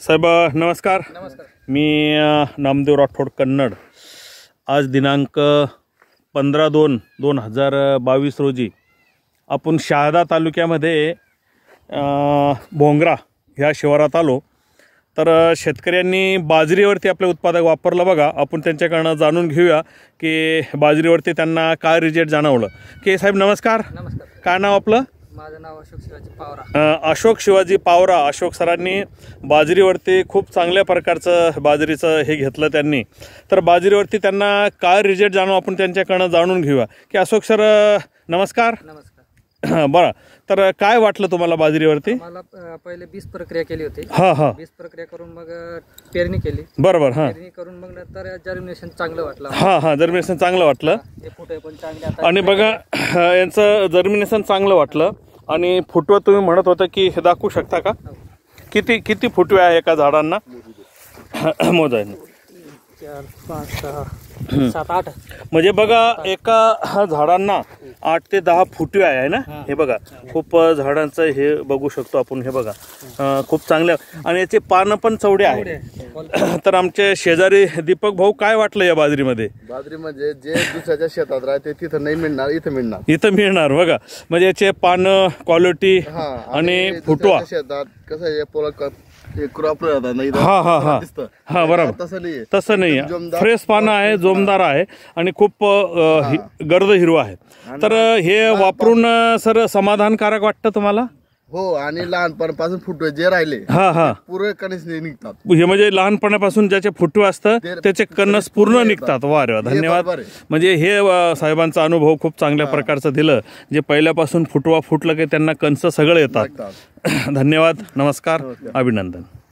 साहेब नमस्कार मी नामदेव राठोड कन्नड आज दिनांक पंधरा दोन दोन हजार बावीस रोजी आपण शहादा तालुक्यामध्ये भोंगरा ह्या शिवारात आलो तर शेतकऱ्यांनी बाजरीवरती आपले उत्पादक वापरलं बघा आपण त्यांच्याकडनं जाणून घेऊया की बाजरीवरती त्यांना काय रिजेक्ट जाणवलं की साहेब नमस्कार नमस्कार काय नाव आपलं माझं नाव अशोक शिवाजी पावरा अशोक शिवाजी पावरा अशोक सरांनी बाजरीवरती खूप चांगल्या प्रकारचं बाजरीचं हे घेतलं त्यांनी तर बाजरीवरती त्यांना काय रिजल्ट जाणव आपण त्यांच्याकडनं जाणून घेऊया की अशोक सर नमस्कार नमस्कार बरं तर काय वाटलं तुम्हाला बाजरीवरती मला पहिले वीस प्रक्रिया केली होती हा हा बीस प्रक्रिया करून मग पेरणी केली बरोबर हा पेरणी करून मग नंतर जर्मिनेशन चांगलं वाटलं हा हा जर्मिनेशन चांगलं वाटलं आणि बघा यांचं जर्मिनेशन चांगलं वाटलं आणि फुटवं तुम्ही म्हणत होता की हे दाखवू शकता का किती किती फुटवे आहे एका झाडांना मोजायला चार पाच सहा सात आठ म्हणजे बघा एका झाडांना आठ ते दहा फुटवे आहे ना हे बघा खूप झाडांचं हे बघू शकतो आपण हे बघा खूप चांगल्या आणि याचे पानं पण चवडे आहेत तर आमचे शेजारी दीपक भाऊ काय वाटलं या बाजरीमध्ये बाजरी म्हणजे जे दुसऱ्याच्या शेतात राहते तिथं नाही मिळणार इथं मिळणार इथं मिळणार बघा म्हणजे याचे पानं क्वालिटी आणि फुटवा शेतात कसं क्रॉप हा हा हा हा बरोबर तसं नाही फ्रेश पानं आहे जोमदार आहे आणि खूप गर्द हिरवा आहे तर हे वापरून सर समाधानकारक वाटतं तुम्हाला हो आणि लहानपणापासून फुटवे जे राहिले हा हा पूर्ण कणस निघतात हे म्हणजे लहानपणापासून ज्याचे फुटवे असतं त्याचे कणस पूर्ण निघतात वा रे धन्यवाद म्हणजे हे साहेबांचा अनुभव खूप चांगल्या प्रकारचं दिलं जे पहिल्यापासून फुटवा फुटलं की त्यांना कणसं सगळं येतात धन्यवाद नमस्कार अभिनंदन